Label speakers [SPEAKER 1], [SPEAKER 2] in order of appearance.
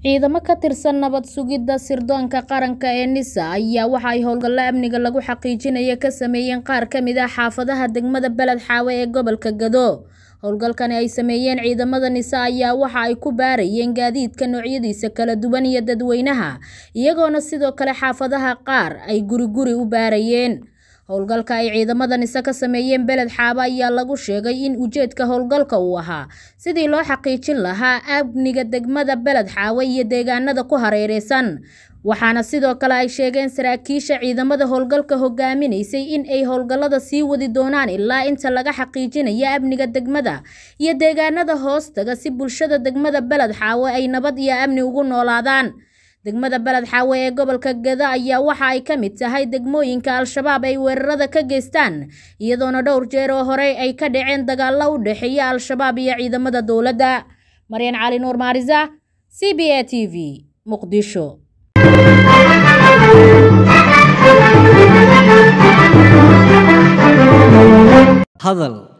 [SPEAKER 1] ciidamo ka tirsan nabad sugidda sirdoonka qaranka ee nisa ayaa waxa ay howlgalla amniga lagu xaqiijinaya ka sameeyeen qaar ka mid ah xaafadaha degmada beled xaawe ee gobolka gado howlgalkani ay sameeyeen ciidamada nisa ayaa waxa ay ku baarayeen gaadiidka noocyadiisa kala duwan iyo dadweynaha iyagoona sidoo kale xaafadaha qaar ay guri guri u baarayeen howlgalka ay ciidamadan isa ka sameeyeen beled xaaba ayaa lagu sheegay in ujeedka howlgalka uu ahaa sidii loo xaqiijin lahaa amniga degmada beled xaawe iyo deegaanada ku hareereysan waxaana sidoo kale ay sheegeen saraakiisha ciidamada howlgalka hogaaminaysay in ay howlgallada sii wadi doonaan ilaa inta laga xaqiijinayo amniga degmada iyo deegaanada hoostaga si bulshada degmada beled xaawe ay nabad iyo amni ugu noolaadaan degmada beled xaawe ee gobolka geda ayaa waxa ay ka mid tahay degmooyinka al-shabaab ay weerarada ka geystaan iyadoona dhowr jeer oo horey ay ka dhaceen dagaallo u dhexeeya al-shabaab iyo ciidamada dowladda maryan cali nuur maarisa c b a t v muqdisho
[SPEAKER 2] hadal